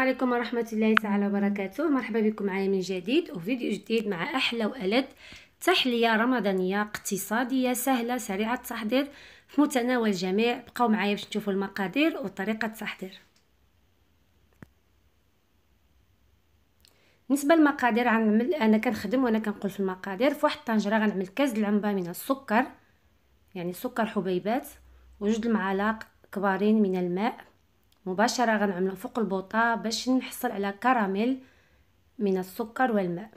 عليكم ورحمة الله تعالى وبركاته مرحبا بكم معايا من جديد وفيديو جديد مع أحلى وألد تحلية رمضانية اقتصادية سهلة سريعة التحضير في متناول الجميع بقاو معايا باش نشوفوا المقادير وطريقة التحضير بالنسبه للمقادير غنعمل انا كنخدم وانا كنقول في المقادير في واحد الطنجره غنعمل كاس العنبه من السكر يعني سكر حبيبات وجوج المعالق كبارين من الماء مباشرة غنعملو فوق البوطة باش نحصل على كراميل من السكر والماء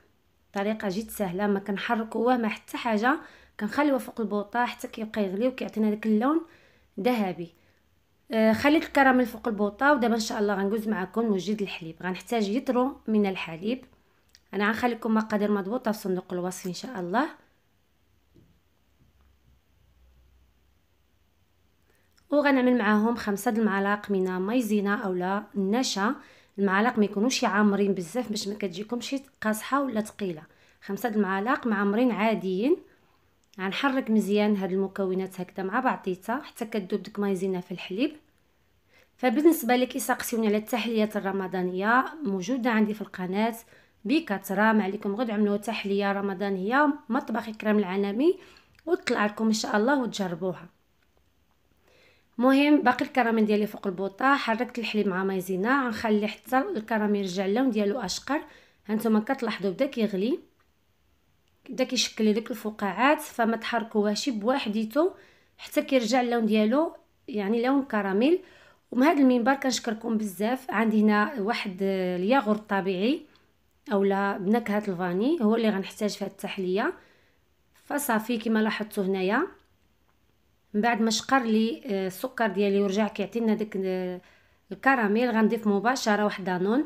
طريقة جد سهلة ما كنحركوه ما حتى حاجة كنخليوه فوق البوطة حتى كيبقى يغلي وكيعطينا داك اللون ذهبي آه، خليت الكراميل فوق البوطة ودابا ان شاء الله غندوز معكم نوجد الحليب غنحتاج يترو من الحليب انا غنخليكم مقادير مضبوطه في صندوق الوصف ان شاء الله وغنعمل معاهم خمسة د المعالق من مايزينا اولا النشا المعالق ما يكونوش عامرين بزاف باش ما كتجيكمش قاصحه ولا ثقيله خمسة د المعالق معمرين عاديين غنحرك مزيان هاد المكونات هكذا مع بعضيتها حتى كذوب ديك مايزينا في الحليب فبالنسبه لك يسقسيوني على التحليات الرمضانيه موجوده عندي في القناه بكثره ما عليكم غير تعملوا تحليه رمضانيه مطبخ كريم العالمي وتطلع لكم ان شاء الله وتجربوها مهم باقي الكراميل ديالي فوق البوطه حركت الحليب مع مايزينا غنخلي حتى الكراميل يرجع اللون ديالو اشقر هانتوما كتلاحظوا بدا كيغلي بدا كيشكل لك الفقاعات فما تحركوهاش بوحديتو حتى كيرجع اللون ديالو يعني لون كراميل ومن هذا المنبر كنشكركم بزاف عندي هنا واحد الياغور طبيعي اولا بنكهه الفاني هو اللي غنحتاج في التحليه فصافي كما لاحظتوا هنايا من بعد ما شقر لي آه، السكر ديالي ورجع كيعطينا داك آه، الكراميل غنضيف مباشره واحد دانون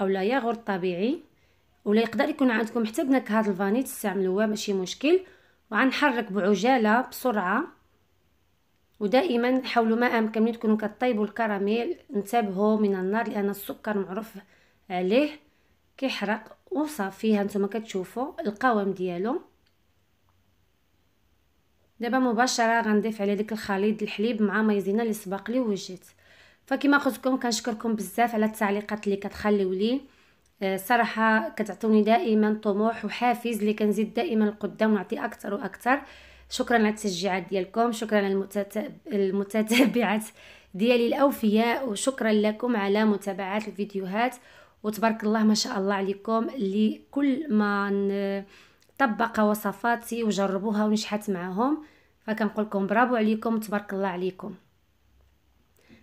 اولا ياغورت طبيعي ولا يقدر يكون عندكم حتى بنكهه الفاني تستعملوها ماشي مشكل وغنحرك بعجاله بسرعه ودائما حاولوا ما امكن ملي تكونوا كطيبوا الكراميل انتبهوا من النار لان السكر معروف عليه كيحرق وصافي هانتوما كتشوفوا القوام ديالو دابا مباشره غنضيف على ديك الخليط الحليب مع مايزينا اللي سبق لي وجيت فكما قلت لكم كنشكركم بزاف على التعليقات اللي كتخليو لي آه، صراحه كتعطوني دائما طموح وحافز اللي كنزيد دائما القدام ونعطي اكثر واكثر شكرا على التشجيعات ديالكم شكرا على المتتابعات ديالي الاوفياء وشكرا لكم على متابعه الفيديوهات وتبارك الله ما شاء الله عليكم اللي كل ما طبق وصفاتي وجربوها ونجحت معاهم فكنقول لكم برافو عليكم تبارك الله عليكم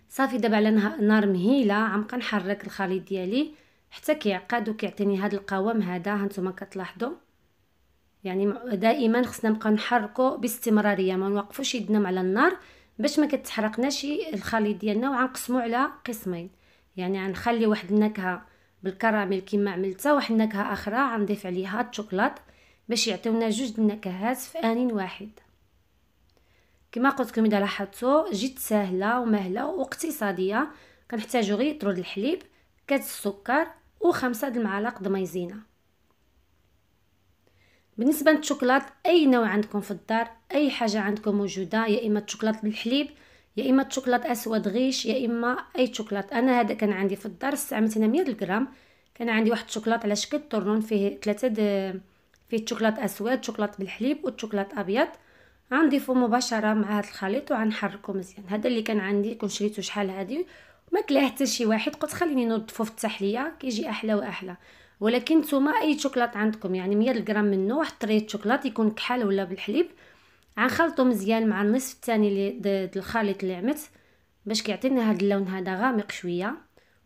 صافي دابا على نار مهيله عم كنحرك الخليط ديالي حتى كيعقد وكيعطيني هذا القوام هذا هانتوما كتلاحظوا يعني دائما خصنا نبقاو نحركو باستمراريه ما نوقفوش يدنا على النار باش ما كتحرقناش الخليط ديالنا وغنقسمو على قسمين يعني غنخلي واحد النكهه بالكراميل كما عملتها واحد النكهه اخرى غنضيف عليها الشوكولات باش يعطيونا جوج النكهات في ان واحد كما قلت لكم اذا لاحظتوا جد سهله ومهله واقتصاديه كنحتاجو غير طرود الحليب كاس السكر وخمسة د المعالق د مايزينا بالنسبه للشوكولات اي نوع عندكم في الدار اي حاجه عندكم موجوده يا اما الشوكولات بالحليب يا اما الشوكولات اسود غيش يا اما اي شوكولات انا هذا كان عندي في الدار استعملت هنا 100 غرام كان عندي واحد الشوكولات على شكل طرون فيه ثلاثه فيه الشوكولات اسود شوكولات بالحليب والشوكولات ابيض غنضيفو مباشره مع هذا الخليط وغنحركو مزيان هذا اللي كان عندي كون شريتو شحال هادي ما كلاه حتى شي واحد قلت خليني نضفو في التحليه كيجي احلى واحلى ولكن نتوما اي شوكولات عندكم يعني 100 غرام منه واحد طريت شوكولات يكون كحل ولا بالحليب غنخلطو مزيان مع النصف الثاني اللي الخليط اللي عملت باش كيعطينا هاد اللون هذا غامق شويه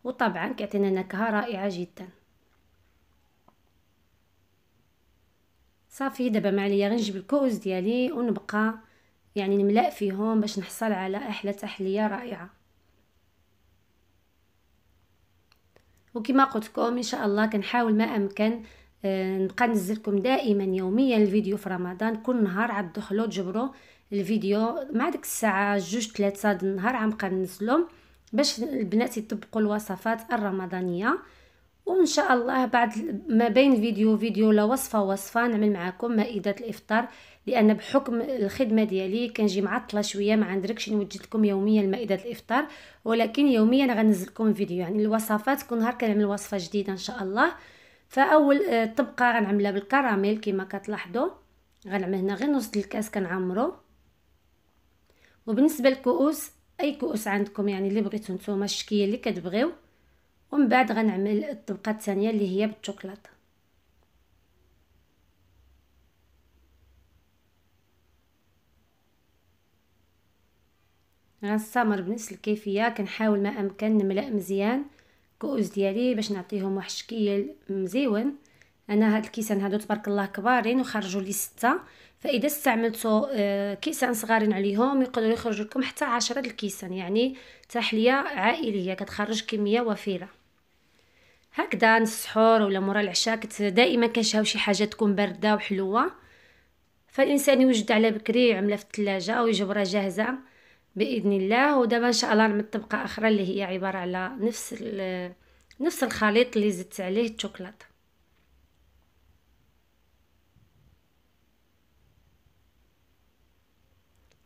وطبعا كيعطينا نكهه رائعه جدا صافي دابا ما عليا غير نجيب الكؤوس ديالي ونبقى يعني نملأ فيهم باش نحصل على احلى تحليه رائعه وكما قلت لكم ان شاء الله كنحاول ما امكن آه، نبقى نزلكم دائما يوميا الفيديو في رمضان كل نهار عاد دخلوا تجبروا الفيديو مع ديك الساعه جوج ثلاثة النهار عم ننزلهم باش البنات يطبقوا الوصفات الرمضانيه وان شاء الله بعد ما بين فيديو فيديو لا وصفه وصفه نعمل معكم مائده الافطار لان بحكم الخدمه ديالي كنجي معطله شويه ما عندكش نوجد لكم يوميا مائده الافطار ولكن يوميا غنزل لكم فيديو يعني الوصفات كل نهار كنعمل وصفه جديده ان شاء الله فاول آه، طبقه غنعملها بالكراميل كما كتلاحظوا غنعمل هنا غير نص الكاس كنعمرو وبالنسبه للكؤوس اي كؤوس عندكم يعني اللي بغيتو نتوما الشكيه اللي كتبغيو ومن بعد غنعمل الطبقه الثانيه اللي هي بالشوكولاته غنستمر بنفس الكيفيه كنحاول ما امكن نملا مزيان الكؤوس ديالي باش نعطيهم واحد الشكل مزيون انا هاد الكيسان هادو تبارك الله كبارين وخرجوا لي ستة فاذا استعملتوا آه، كيسان صغارين عليهم يقدروا يخرجوا لكم حتى عشرة الكيسان يعني تحليه عائليه كتخرج كميه وفيره هكذا السحور ولا مورا العشاء كنت دائما كنشهاو شي حاجه تكون بارده وحلوه فالانسان يوجد على بكري عمله في الثلاجه او يجبرها جاهزه باذن الله ودابا ان شاء الله نعمل طبقه اخرى اللي هي عباره على نفس نفس الخليط اللي زدت عليه الشوكولاته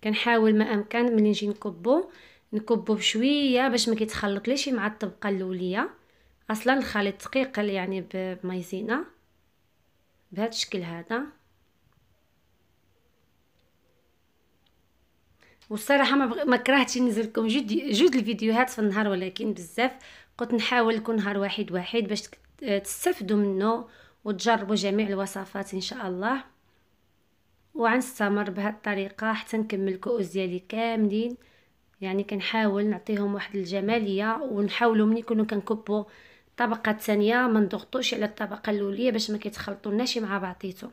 كنحاول ما امكن ملي نجي نكبو نكبو بشويه باش ما كيتخلط ليش مع الطبقه الاوليه اصلا الخليط دقيق يعني بمايزينا بهذا الشكل هذا والصراحه ما بغ... ما كرهتش ننزل لكم جوج جوج الفيديوهات في النهار ولكن بزاف قلت نحاول كل نهار واحد واحد باش تستفدوا منه وتجربوا جميع الوصفات ان شاء الله وعنستمر بهذه الطريقه حتى نكمل الكؤوس ديالي كاملين يعني كنحاول نعطيهم واحد الجماليه ونحاولوا ملي يكونوا كنكبوا الطبقه الثانيه ما نضغطوش على الطبقه الاوليه باش ما كيتخلطوناش مع بعضيتهم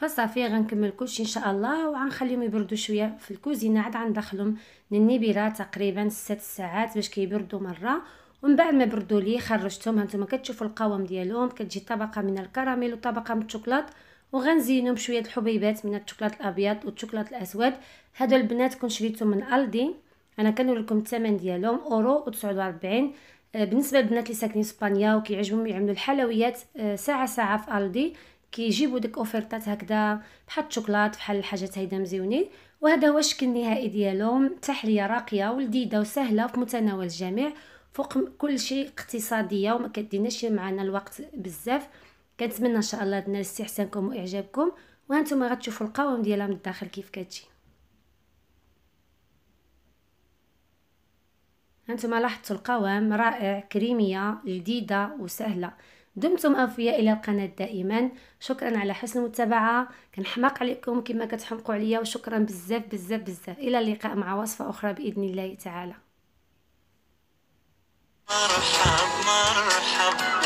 فصافي غنكمل كلشي ان شاء الله وغنخليهم يبردوا شويه في الكوزينه عاد غندخلهم للنبيله تقريبا 6 ساعات باش كيبردوا مره ومن بعد ما بردوا لي خرجتهم هانتوما كتشوفوا القوام ديالهم كتجي طبقه من الكراميل وطبقه من الشوكولات وغنزينهم بشويه الحبيبات من الشوكولات الابيض والشوكولات الاسود هادو البنات كون شريتهم من الدي انا كنوريكم الثمن ديالهم اورو و49 آه، بالنسبه للبنات اللي ساكنين في اسبانيا وكيعجبهم يعملوا الحلويات آه، ساعه ساعه في الدي كيجيبوا ديك اوفرتات هكذا بحال الشوكولات بحال الحاجات هيدا مزيونين وهذا هو الشكل النهائي ديالهم تحليه راقيه ولذيذه وسهله في متناول الجميع فوق كل شيء اقتصاديه وما كديناش معنا الوقت بزاف كنتمنى ان شاء الله تنال استحسانكم واعجابكم وانتم غتشوفوا القوام ديالها من الداخل كيف كتجي هانتوما لاحظتوا القوام رائع كريميه لذيذه وسهله دمتم اوفياء الى القناه دائما شكرا على حسن المتابعه كنحماق عليكم كما كتحمقوا عليا وشكرا بزاف بزاف بزاف الى اللقاء مع وصفه اخرى باذن الله تعالى مرحب مرحب